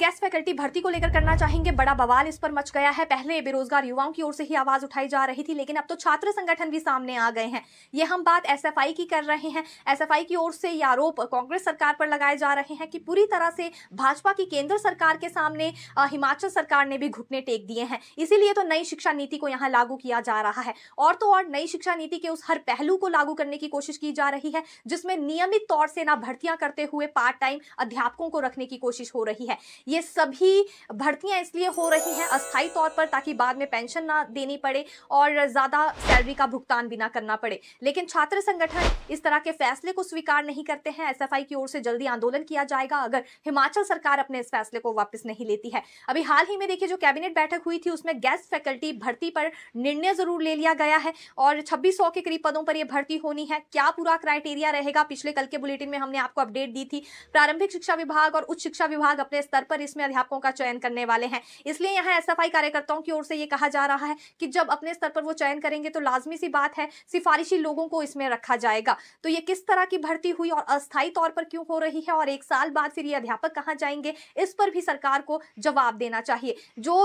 gas faculty भर्ती को लेकर करना चाहेंगे बड़ा बवाल इस पर मच गया है पहले बेरोजगार युवाओं की ओर से ही आवाज उठाई जा रही थी लेकिन अब तो छात्र संगठन भी सामने आ गए हैं ये हम बात एस की कर रहे हैं एस की ओर से ये आरोप कांग्रेस सरकार पर लगाए जा रहे हैं कि पूरी तरह से भाजपा की केंद्र सरकार के सामने हिमाचल सरकार ने भी घुटने टेक दिए हैं इसीलिए तो नई शिक्षा नीति को यहाँ लागू किया जा रहा है और तो और नई शिक्षा नीति के उस हर पहलू को लागू करने की कोशिश की जा रही है जिसमें नियमित तौर से ना भर्तियां करते हुए पार्ट टाइम अध्यापकों को रखने की कोशिश हो रही है ये सभी भर्तियां इसलिए हो रही हैं अस्थायी तौर पर ताकि बाद में पेंशन ना देनी पड़े और ज़्यादा सैलरी का भुगतान भी ना करना पड़े लेकिन छात्र संगठन इस तरह के फैसले को स्वीकार नहीं करते हैं एस की ओर से जल्दी आंदोलन किया जाएगा अगर हिमाचल सरकार अपने इस फैसले को वापस नहीं लेती है अभी हाल ही में देखिए जो कैबिनेट बैठक हुई थी उसमें गेस्ट फैकल्टी भर्ती पर निर्णय जरूर ले लिया गया है और छब्बीस के करीब पदों पर यह भर्ती होनी है क्या पूरा क्राइटेरिया रहेगा पिछले कल के बुलेटिन में हमने आपको अपडेट दी थी प्रारंभिक शिक्षा विभाग और उच्च शिक्षा विभाग अपने स्तर पर पर इसमें अध्यापकों का चयन करने वाले हैं इसलिए यहाँ एस कार्यकर्ताओं की ओर से ये कहा जा रहा है कि जब अपने स्तर पर वो चयन करेंगे तो लाजमी सी बात है सिफारिशी लोगों को इसमें रखा जाएगा तो ये किस तरह की भर्ती हुई और अस्थायी तौर पर क्यों हो रही है और एक साल बाद फिर ये अध्यापक कहाँ जाएंगे इस पर भी सरकार को जवाब देना चाहिए जो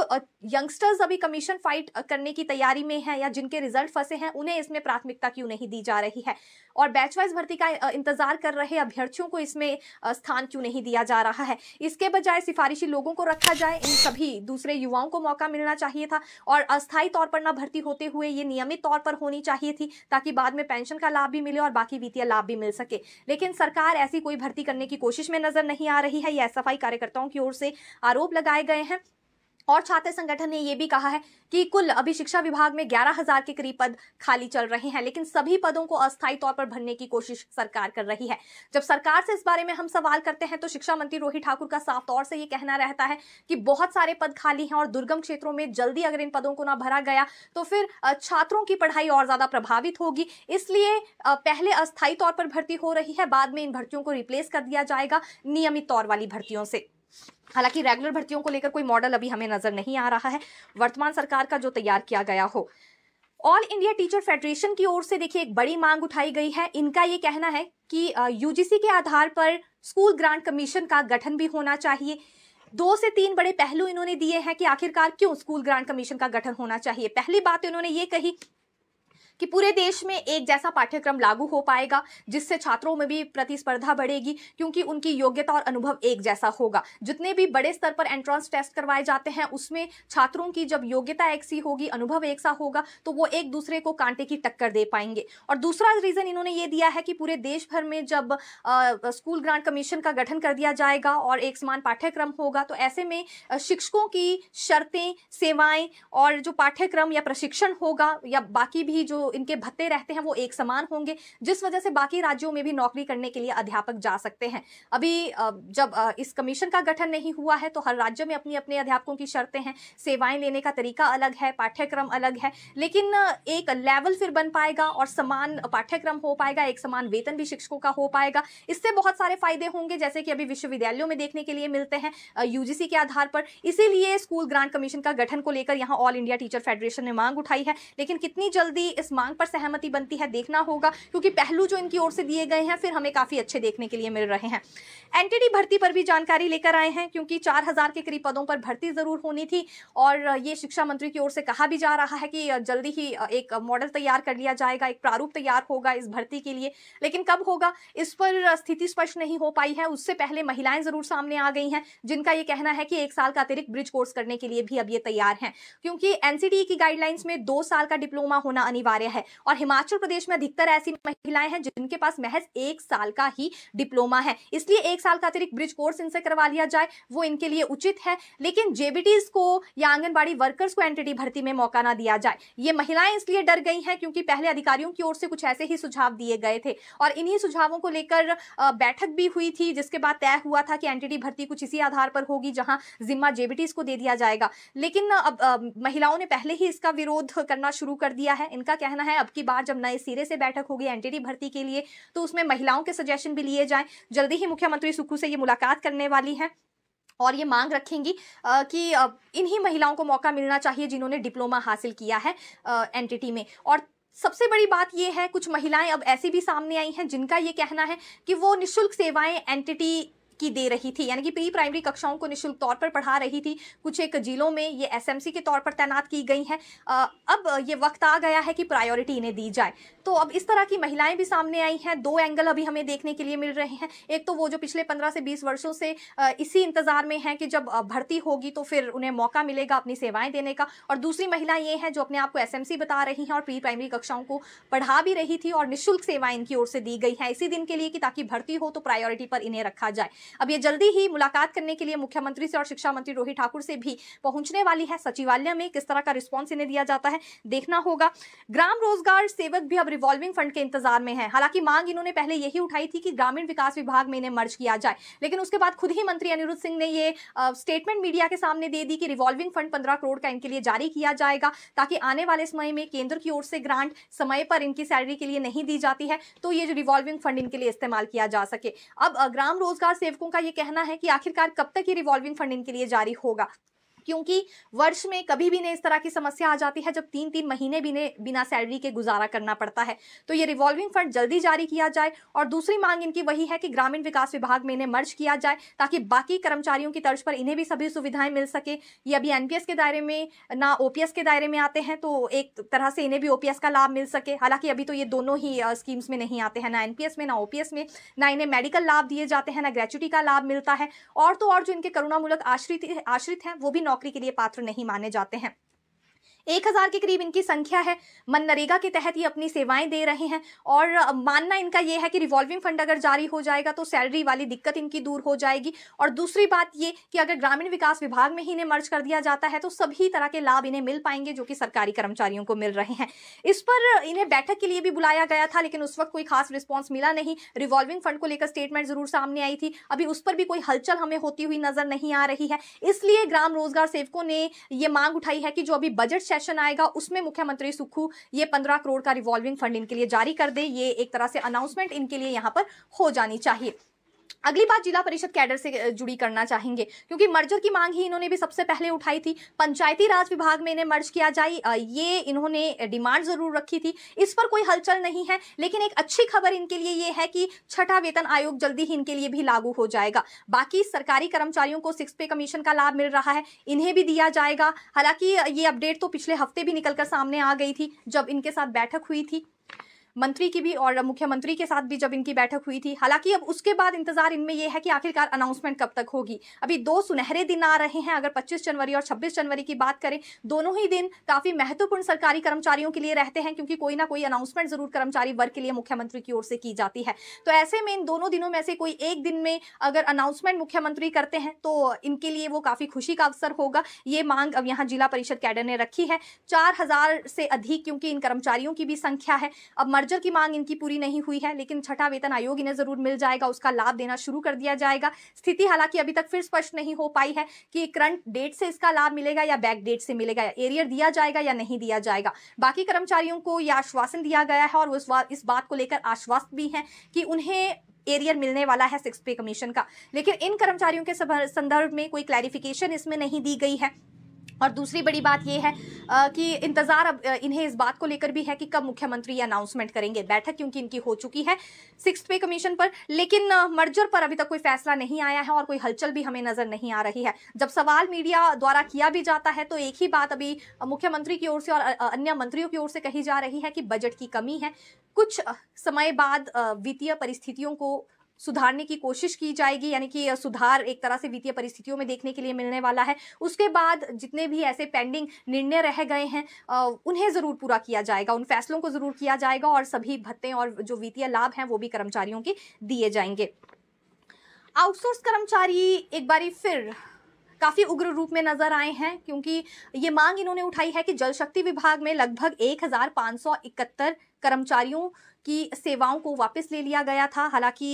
यंगस्टर्स अभी कमीशन फाइट करने की तैयारी में है या जिनके रिजल्ट फंसे हैं उन्हें इसमें प्राथमिकता क्यों नहीं दी जा रही है और बैच वाइज भर्ती का इंतजार कर रहे अभ्यर्थियों को इसमें स्थान क्यों नहीं दिया जा रहा है इसके बजाय सिफारिश सिफारिशी लोगों को रखा जाए इन सभी दूसरे युवाओं को मौका मिलना चाहिए था और अस्थायी तौर पर न भर्ती होते हुए ये नियमित तौर पर होनी चाहिए थी ताकि बाद में पेंशन का लाभ भी मिले और बाकी वित्तीय लाभ भी मिल सके लेकिन सरकार ऐसी कोई भर्ती करने की कोशिश में नजर नहीं आ रही है यह एस कार्यकर्ताओं की ओर से आरोप लगाए गए हैं और छात्र संगठन ने यह भी कहा है कि कुल अभी शिक्षा विभाग में ग्यारह हजार के करीब पद खाली चल रहे हैं लेकिन सभी पदों को अस्थायी तौर पर भरने की कोशिश सरकार कर रही है जब सरकार से इस बारे में हम सवाल करते हैं तो शिक्षा मंत्री रोहित ठाकुर का साफ तौर से ये कहना रहता है कि बहुत सारे पद खाली हैं और दुर्गम क्षेत्रों में जल्दी अगर इन पदों को ना भरा गया तो फिर छात्रों की पढ़ाई और ज्यादा प्रभावित होगी इसलिए पहले अस्थायी तौर पर भर्ती हो रही है बाद में इन भर्तियों को रिप्लेस कर दिया जाएगा नियमित तौर वाली भर्तियों से हालांकि रेगुलर भर्तियों को लेकर कोई मॉडल अभी हमें नजर नहीं आ रहा है वर्तमान सरकार का जो तैयार किया गया हो ऑल इंडिया टीचर फेडरेशन की ओर से देखिए एक बड़ी मांग उठाई गई है इनका ये कहना है कि यूजीसी के आधार पर स्कूल ग्रांट कमीशन का गठन भी होना चाहिए दो से तीन बड़े पहलू इन्होंने दिए हैं कि आखिरकार क्यों स्कूल ग्रांट कमीशन का गठन होना चाहिए पहली बात तो इन्होंने ये कही कि पूरे देश में एक जैसा पाठ्यक्रम लागू हो पाएगा जिससे छात्रों में भी प्रतिस्पर्धा बढ़ेगी क्योंकि उनकी योग्यता और अनुभव एक जैसा होगा जितने भी बड़े स्तर पर एंट्रेंस टेस्ट करवाए जाते हैं उसमें छात्रों की जब योग्यता एक सी होगी अनुभव एक सा होगा तो वो एक दूसरे को कांटे की टक्कर दे पाएंगे और दूसरा रीजन इन्होंने ये दिया है कि पूरे देश भर में जब स्कूल ग्रांट कमीशन का गठन कर दिया जाएगा और एक समान पाठ्यक्रम होगा तो ऐसे में शिक्षकों की शर्तें सेवाएं और जो पाठ्यक्रम या प्रशिक्षण होगा या बाकी भी जो इनके भत्ते रहते हैं वो एक समान होंगे जिस वजह से बाकी राज्यों में भी नौकरी करने के लिए अध्यापक जा सकते हैं अभी जब इस कमीशन का गठन नहीं हुआ है तो हर राज्य में अपनी अपने अध्यापकों की शर्तें हैं सेवाएं लेने का तरीका अलग है पाठ्यक्रम अलग है लेकिन एक लेवल फिर बन पाएगा और समान पाठ्यक्रम हो पाएगा एक समान वेतन भी शिक्षकों का हो पाएगा इससे बहुत सारे फायदे होंगे जैसे कि अभी विश्वविद्यालयों में देखने के लिए मिलते हैं यूजीसी के आधार पर इसीलिए स्कूल ग्रांट कमीशन का गठन को लेकर यहाँ ऑल इंडिया टीचर फेडरेशन ने मांग उठाई है लेकिन कितनी जल्दी इस मांग पर सहमति बनती है देखना होगा क्योंकि पहलू जो इनकी ओर से दिए गए हैं फिर हमें काफ़ी अच्छे देखने के लिए मिल रहे हैं एनटीडी भर्ती पर भी जानकारी लेकर आए हैं क्योंकि चार हजार के करीब पदों पर भर्ती जरूर होनी थी और ये शिक्षा मंत्री की ओर से कहा भी जा रहा है कि जल्दी ही एक मॉडल तैयार कर लिया जाएगा एक प्रारूप तैयार होगा इस भर्ती के लिए लेकिन कब होगा इस पर स्थिति स्पष्ट नहीं हो पाई है उससे पहले महिलाएं जरूर सामने आ गई हैं जिनका यह कहना है कि एक साल का अतिरिक्त ब्रिज कोर्स करने के लिए भी अब ये तैयार हैं क्योंकि एनसीडी की गाइडलाइंस में दो साल का डिप्लोमा होना अनिवार्य गया है और हिमाचल प्रदेश में अधिकतर ऐसी महिलाएं हैं जिनके पास महज एक साल का ही डिप्लोमा है इसलिए एक साल का अतिरिक्त ब्रिज कोर्स इनसे करवा लिया जाए वो इनके लिए उचित है लेकिन जेबीटीज को या आंगनबाड़ी वर्कर्स को एंटिटी भर्ती में मौका ना दिया जाए ये महिलाएं इसलिए डर गई हैं क्योंकि पहले अधिकारियों की ओर से कुछ ऐसे ही सुझाव दिए गए थे और इन्हीं सुझावों को लेकर बैठक भी हुई थी जिसके बाद तय हुआ था कि एंटिटी भर्ती कुछ इसी आधार पर होगी जहां जिम्मा जेबीटीज को दे दिया जाएगा लेकिन अब महिलाओं ने पहले ही इसका विरोध करना शुरू कर दिया है इनका कहना कहना है अब की बार जब नए सिरे से बैठक होगी एनटीडी भर्ती के लिए तो उसमें महिलाओं के सजेशन भी लिए जाए जल्दी ही मुख्यमंत्री सुक्खू से ये मुलाकात करने वाली है और ये मांग रखेंगी आ, कि इन्हीं महिलाओं को मौका मिलना चाहिए जिन्होंने डिप्लोमा हासिल किया है एनटीटी में और सबसे बड़ी बात ये है कुछ महिलाएं अब ऐसी भी सामने आई हैं जिनका ये कहना है कि वो निशुल्क सेवाएं एनटीटी की दे रही थी यानी कि प्री प्राइमरी कक्षाओं को निःशुल्क तौर पर पढ़ा रही थी कुछ एक जिलों में ये एसएमसी के तौर पर तैनात की गई हैं अब ये वक्त आ गया है कि प्रायोरिटी इन्हें दी जाए तो अब इस तरह की महिलाएं भी सामने आई हैं दो एंगल अभी हमें देखने के लिए मिल रहे हैं एक तो वो जो पिछले पंद्रह से बीस वर्षों से इसी इंतजार में हैं कि जब भर्ती होगी तो फिर उन्हें मौका मिलेगा अपनी सेवाएं देने का और दूसरी महिला ये हैं जो अपने आप को एस बता रही हैं और प्री प्राइमरी कक्षाओं को पढ़ा भी रही थी और निःशुल्क सेवाएं इनकी ओर से दी गई हैं इसी दिन के लिए कि ताकि भर्ती हो तो प्रायोरिटी पर इन्हें रखा जाए अब ये जल्दी ही मुलाकात करने के लिए मुख्यमंत्री से और शिक्षा मंत्री रोहित ठाकुर से भी पहुंचने वाली है सचिवालय में किस तरह का रिस्पॉन्स इन्हें दिया जाता है देखना होगा ग्राम रोजगार सेवक भी अब रिवॉल्विंग फंड के इंतजार में है हालांकि मांग इन्होंने पहले यही उठाई थी कि ग्रामीण विकास विभाग में इन्हें मर्ज किया जाए लेकिन उसके बाद खुद ही मंत्री अनिरुद्ध सिंह ने ये स्टेटमेंट मीडिया के सामने दे दी कि रिवॉल्विंग फंड पंद्रह करोड़ का इनके लिए जारी किया जाएगा ताकि आने वाले समय में केंद्र की ओर से ग्रांट समय पर इनकी सैलरी के लिए नहीं दी जाती है तो ये जो रिवॉल्विंग फंड इनके लिए इस्तेमाल किया जा सके अब ग्राम रोजगार सेवक विश्लेषकों का ये कहना है कि आखिरकार कब तक ये रिवॉल्विंग फंड इनके लिए जारी होगा क्योंकि वर्ष में कभी भी नहीं इस तरह की समस्या आ जाती है जब तीन तीन महीने भी नहीं बिना सैलरी के गुजारा करना पड़ता है तो ये रिवॉल्विंग फंड जल्दी जारी किया जाए और दूसरी मांग इनकी वही है कि ग्रामीण विकास विभाग में इन्हें मर्ज किया जाए ताकि बाकी कर्मचारियों की तर्ज पर इन्हें भी सभी सुविधाएं मिल सके ये अभी एनपीएस के दायरे में ना ओपीएस के दायरे में आते हैं तो एक तरह से इन्हें भी ओपीएस का लाभ मिल सके हालांकि अभी तो ये दोनों ही स्कीम्स में नहीं आते हैं ना एनपीएस में ना ओपीएस में ना इन्हें मेडिकल लाभ दिए जाते हैं ना ग्रेचुटी का लाभ मिलता है और तो और जो इनके करुणामूलक आश्रित आश्रित हैं वो भी नौकरी के लिए पात्र नहीं माने जाते हैं एक हज़ार के करीब इनकी संख्या है मनरेगा के तहत ये अपनी सेवाएं दे रहे हैं और मानना इनका ये है कि रिवॉल्विंग फंड अगर जारी हो जाएगा तो सैलरी वाली दिक्कत इनकी दूर हो जाएगी और दूसरी बात ये कि अगर ग्रामीण विकास विभाग में ही इन्हें मर्ज कर दिया जाता है तो सभी तरह के लाभ इन्हें मिल पाएंगे जो कि सरकारी कर्मचारियों को मिल रहे हैं इस पर इन्हें बैठक के लिए भी बुलाया गया था लेकिन उस वक्त कोई खास रिस्पॉन्स मिला नहीं रिवॉल्विंग फंड को लेकर स्टेटमेंट जरूर सामने आई थी अभी उस पर भी कोई हलचल हमें होती हुई नजर नहीं आ रही है इसलिए ग्राम रोजगार सेवकों ने ये मांग उठाई है कि जो अभी बजट सेशन आएगा उसमें मुख्यमंत्री सुखू ये पंद्रह करोड़ का रिवॉल्विंग फंड इनके लिए जारी कर दे ये एक तरह से अनाउंसमेंट इनके लिए यहाँ पर हो जानी चाहिए अगली बात जिला परिषद कैडर से जुड़ी करना चाहेंगे क्योंकि मर्जर की मांग ही इन्होंने भी सबसे पहले उठाई थी पंचायती राज विभाग में इन्हें मर्ज किया जाए ये इन्होंने डिमांड जरूर रखी थी इस पर कोई हलचल नहीं है लेकिन एक अच्छी खबर इनके लिए ये है कि छठा वेतन आयोग जल्दी ही इनके लिए भी लागू हो जाएगा बाकी सरकारी कर्मचारियों को सिक्स पे कमीशन का लाभ मिल रहा है इन्हें भी दिया जाएगा हालांकि ये अपडेट तो पिछले हफ्ते भी निकलकर सामने आ गई थी जब इनके साथ बैठक हुई थी मंत्री की भी और मुख्यमंत्री के साथ भी जब इनकी बैठक हुई थी हालांकि अब उसके बाद इंतजार इनमें यह है कि आखिरकार अनाउंसमेंट कब तक होगी अभी दो सुनहरे दिन आ रहे हैं अगर पच्चीस जनवरी और छब्बीस जनवरी की बात करें दोनों ही दिन काफी महत्वपूर्ण सरकारी कर्मचारियों के लिए रहते हैं क्योंकि कोई ना कोई अनाउंसमेंट जरूर कर्मचारी वर्ग के लिए मुख्यमंत्री की ओर से की जाती है तो ऐसे में इन दोनों दिनों में से कोई एक दिन में अगर अनाउंसमेंट मुख्यमंत्री करते हैं तो इनके लिए वो काफी खुशी का अवसर होगा ये मांग अब यहाँ जिला परिषद कैडर ने रखी है चार हजार से अधिक क्योंकि इन कर्मचारियों की भी संख्या है अब मर्जर की मांग इनकी पूरी नहीं हुई है लेकिन छठा वेतन आयोग इन्हें जरूर मिल जाएगा उसका लाभ देना शुरू कर दिया जाएगा स्थिति हालांकि अभी तक फिर स्पष्ट नहीं हो पाई है कि करंट डेट से इसका लाभ मिलेगा या बैक डेट से मिलेगा या एरियर दिया जाएगा या नहीं दिया जाएगा बाकी कर्मचारियों को यह आश्वासन दिया गया है और वो इस बात को लेकर आश्वस्त भी हैं कि उन्हें एरियर मिलने वाला है सिक्स पे कमीशन का लेकिन इन कर्मचारियों के संदर्भ में कोई क्लैरिफिकेशन इसमें नहीं दी गई है और दूसरी बड़ी बात यह है कि इंतज़ार अब इन्हें इस बात को लेकर भी है कि कब मुख्यमंत्री अनाउंसमेंट करेंगे बैठक क्योंकि इनकी हो चुकी है सिक्स पे कमीशन पर लेकिन मर्जर पर अभी तक कोई फैसला नहीं आया है और कोई हलचल भी हमें नज़र नहीं आ रही है जब सवाल मीडिया द्वारा किया भी जाता है तो एक ही बात अभी मुख्यमंत्री की ओर से और अन्य मंत्रियों की ओर से कही जा रही है कि बजट की कमी है कुछ समय बाद वित्तीय परिस्थितियों को सुधारने की कोशिश की जाएगी यानी कि सुधार एक तरह से वित्तीय परिस्थितियों में देखने के लिए मिलने वाला है उसके बाद जितने भी ऐसे पेंडिंग निर्णय रह गए हैं उन्हें ज़रूर पूरा किया जाएगा उन फैसलों को ज़रूर किया जाएगा और सभी भत्ते और जो वित्तीय लाभ हैं वो भी कर्मचारियों के दिए जाएंगे आउटसोर्स कर्मचारी एक बारी फिर काफ़ी उग्र रूप में नजर आए हैं क्योंकि ये मांग इन्होंने उठाई है कि जल शक्ति विभाग में लगभग एक कर्मचारियों की सेवाओं को वापस ले लिया गया था हालांकि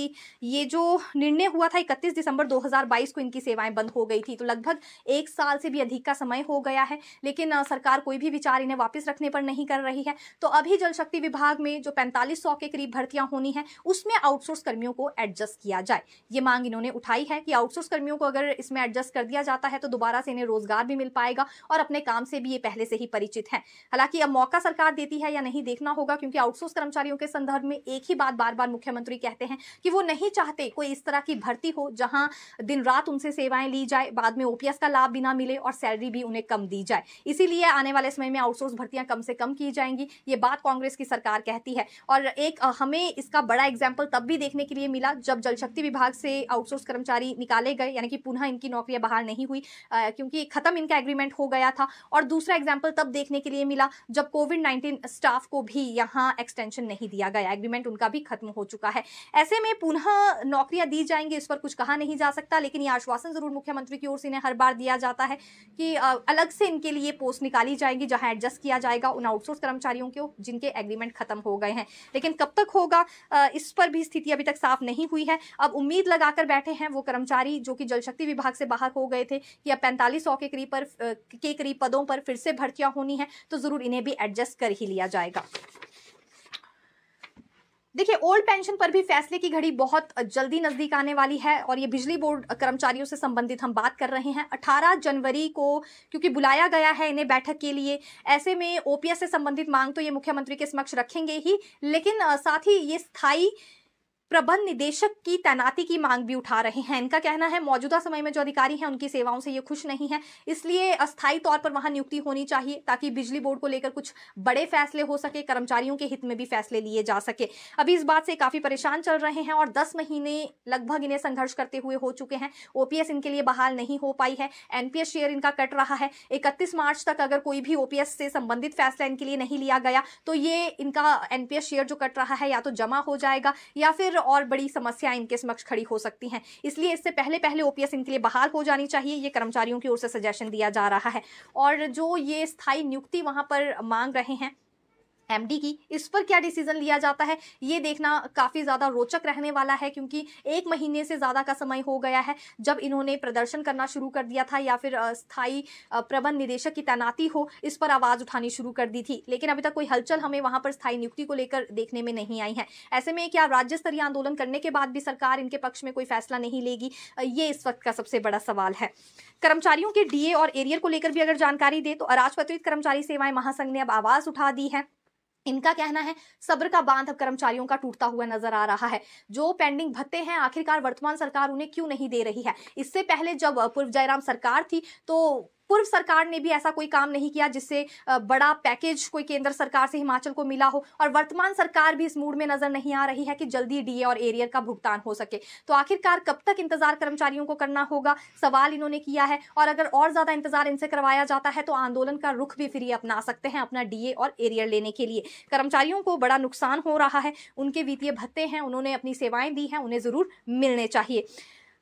ये जो निर्णय हुआ था 31 दिसंबर 2022 को इनकी सेवाएं बंद हो गई थी तो लगभग एक साल से भी अधिक का समय हो गया है लेकिन सरकार कोई भी विचार इन्हें वापस रखने पर नहीं कर रही है तो अभी जल शक्ति विभाग में जो पैंतालीस के करीब भर्तियां होनी है उसमें आउटसोर्स कर्मियों को एडजस्ट किया जाए ये मांग इन्होंने उठाई है कि आउटसोर्स कर्मियों को अगर इसमें एडजस्ट कर दिया जाता है तो दोबारा से इन्हें रोजगार भी मिल पाएगा और अपने काम से भी ये पहले से ही परिचित हैं हालांकि अब मौका सरकार देती है या नहीं देखना होगा क्योंकि आउटसोर्स कर्मचारियों के संदर्भ में एक ही बात बार बार मुख्यमंत्री कहते हैं कि वो नहीं चाहते कोई इस तरह की भर्ती हो जहां दिन रात उनसे सेवाएं ली जाए बाद में ओपीएस का लाभ भी ना मिले और सैलरी भी उन्हें कम दी जाए इसीलिए आने वाले समय में आउटसोर्स भर्तियां कम से कम की जाएंगी ये बात कांग्रेस की सरकार कहती है और एक हमें इसका बड़ा एग्जाम्पल तब भी देखने के लिए मिला जब जल शक्ति विभाग से आउटसोर्स कर्मचारी निकाले गए यानी कि पुनः इनकी नौकरियां बाहर नहीं हुई क्योंकि खत्म इनका एग्रीमेंट हो गया था और दूसरा एग्जाम्पल तब देखने के लिए मिला जब कोविड नाइन्टीन स्टाफ को भी यहाँ एक्सटेंशन नहीं दिया किया गया एग्रीमेंट उनका भी खत्म हो चुका है ऐसे में पुनः नौकरियां दी जाएंगी इस पर कुछ कहा नहीं जा सकता लेकिन ये आश्वासन जरूर मुख्यमंत्री की ओर से इन्हें हर बार दिया जाता है कि अलग से इनके लिए पोस्ट निकाली जाएंगी जहां एडजस्ट किया जाएगा उन आउटसोर्स कर्मचारियों को जिनके एग्रीमेंट खत्म हो गए हैं लेकिन कब तक होगा इस पर भी स्थिति अभी तक साफ नहीं हुई है अब उम्मीद लगाकर बैठे हैं वो कर्मचारी जो कि जल शक्ति विभाग से बाहर हो गए थे कि अब पैंतालीस सौ के करीब पर के करीब पदों पर फिर से भर्तियां होनी है तो जरूर इन्हें भी एडजस्ट कर ही लिया जाएगा देखिए ओल्ड पेंशन पर भी फैसले की घड़ी बहुत जल्दी नजदीक आने वाली है और ये बिजली बोर्ड कर्मचारियों से संबंधित हम बात कर रहे हैं 18 जनवरी को क्योंकि बुलाया गया है इन्हें बैठक के लिए ऐसे में ओपीएस से संबंधित मांग तो ये मुख्यमंत्री के समक्ष रखेंगे ही लेकिन साथ ही ये स्थायी प्रबंध निदेशक की तैनाती की मांग भी उठा रहे हैं इनका कहना है मौजूदा समय में जो अधिकारी हैं उनकी सेवाओं से ये खुश नहीं है इसलिए अस्थायी तौर पर वहां नियुक्ति होनी चाहिए ताकि बिजली बोर्ड को लेकर कुछ बड़े फैसले हो सके कर्मचारियों के हित में भी फैसले लिए जा सके अभी इस बात से काफी परेशान चल रहे हैं और दस महीने लगभग इन्हें संघर्ष करते हुए हो चुके हैं ओपीएस इनके लिए बहाल नहीं हो पाई है एनपीएस शेयर इनका कट रहा है इकतीस मार्च तक अगर कोई भी ओपीएस से संबंधित फैसला इनके लिए नहीं लिया गया तो ये इनका एनपीएस शेयर जो कट रहा है या तो जमा हो जाएगा या फिर और बड़ी समस्याएं इनके समक्ष खड़ी हो सकती हैं इसलिए इससे पहले पहले ओपीएस इनके लिए बहाल हो जानी चाहिए ये कर्मचारियों की ओर से सजेशन दिया जा रहा है और जो ये स्थायी नियुक्ति वहां पर मांग रहे हैं एमडी की इस पर क्या डिसीजन लिया जाता है ये देखना काफ़ी ज़्यादा रोचक रहने वाला है क्योंकि एक महीने से ज़्यादा का समय हो गया है जब इन्होंने प्रदर्शन करना शुरू कर दिया था या फिर स्थायी प्रबंध निदेशक की तैनाती हो इस पर आवाज़ उठानी शुरू कर दी थी लेकिन अभी तक कोई हलचल हमें वहाँ पर स्थायी नियुक्ति को लेकर देखने में नहीं आई है ऐसे में क्या राज्य स्तरीय आंदोलन करने के बाद भी सरकार इनके पक्ष में कोई फैसला नहीं लेगी ये इस वक्त का सबसे बड़ा सवाल है कर्मचारियों के डीए और एरियर e को लेकर भी अगर जानकारी दे तो अराजपत्रित कर्मचारी सेवाएं महासंघ ने अब आवाज उठा दी है इनका कहना है सब्र का बांध अब कर्मचारियों का टूटता हुआ नजर आ रहा है जो पेंडिंग भत्ते हैं आखिरकार वर्तमान सरकार उन्हें क्यों नहीं दे रही है इससे पहले जब पूर्व जयराम सरकार थी तो पूर्व सरकार ने भी ऐसा कोई काम नहीं किया जिससे बड़ा पैकेज कोई केंद्र सरकार से हिमाचल को मिला हो और वर्तमान सरकार भी इस मूड में नजर नहीं आ रही है कि जल्दी डीए और एरियर का भुगतान हो सके तो आखिरकार कब तक इंतजार कर्मचारियों को करना होगा सवाल इन्होंने किया है और अगर और ज्यादा इंतजार इनसे करवाया जाता है तो आंदोलन का रुख भी फिर अपना सकते हैं अपना डीए और एरियर लेने के लिए कर्मचारियों को बड़ा नुकसान हो रहा है उनके वित्तीय भत्ते हैं उन्होंने अपनी सेवाएं दी हैं उन्हें जरूर मिलने चाहिए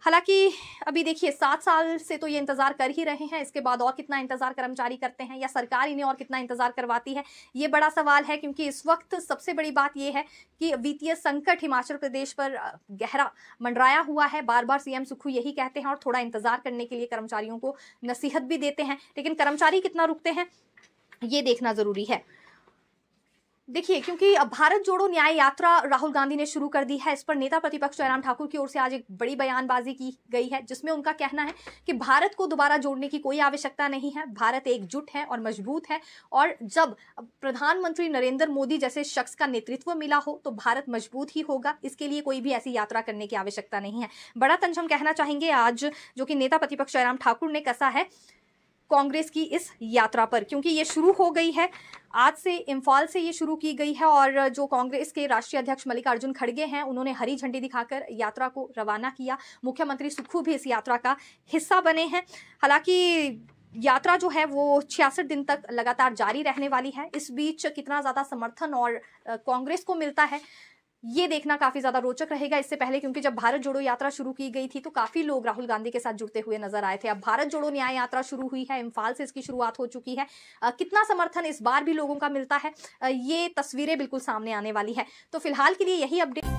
हालांकि अभी देखिए सात साल से तो ये इंतज़ार कर ही रहे हैं इसके बाद और कितना इंतज़ार कर्मचारी करते हैं या सरकार इन्हें और कितना इंतज़ार करवाती है ये बड़ा सवाल है क्योंकि इस वक्त सबसे बड़ी बात ये है कि वित्तीय संकट हिमाचल प्रदेश पर गहरा मंडराया हुआ है बार बार सीएम सुखू यही कहते हैं और थोड़ा इंतज़ार करने के लिए कर्मचारियों को नसीहत भी देते हैं लेकिन कर्मचारी कितना रुकते हैं ये देखना ज़रूरी है देखिए क्योंकि भारत जोड़ो न्याय यात्रा राहुल गांधी ने शुरू कर दी है इस पर नेता प्रतिपक्ष जयराम ठाकुर की ओर से आज एक बड़ी बयानबाजी की गई है जिसमें उनका कहना है कि भारत को दोबारा जोड़ने की कोई आवश्यकता नहीं है भारत एकजुट है और मजबूत है और जब प्रधानमंत्री नरेंद्र मोदी जैसे शख्स का नेतृत्व मिला हो तो भारत मजबूत ही होगा इसके लिए कोई भी ऐसी यात्रा करने की आवश्यकता नहीं है बड़ा तंज हम कहना चाहेंगे आज जो कि नेता प्रतिपक्ष जयराम ठाकुर ने कसा है कांग्रेस की इस यात्रा पर क्योंकि ये शुरू हो गई है आज से इम्फाल से ये शुरू की गई है और जो कांग्रेस के राष्ट्रीय अध्यक्ष मल्लिकार्जुन खड़गे हैं उन्होंने हरी झंडी दिखाकर यात्रा को रवाना किया मुख्यमंत्री सुक्खू भी इस यात्रा का हिस्सा बने हैं हालांकि यात्रा जो है वो छियासठ दिन तक लगातार जारी रहने वाली है इस बीच कितना ज़्यादा समर्थन और कांग्रेस को मिलता है ये देखना काफी ज्यादा रोचक रहेगा इससे पहले क्योंकि जब भारत जोड़ो यात्रा शुरू की गई थी तो काफी लोग राहुल गांधी के साथ जुड़ते हुए नजर आए थे अब भारत जोड़ो न्याय यात्रा शुरू हुई है इम्फाल से इसकी शुरुआत हो चुकी है आ, कितना समर्थन इस बार भी लोगों का मिलता है आ, ये तस्वीरें बिल्कुल सामने आने वाली है तो फिलहाल के लिए यही अपडेट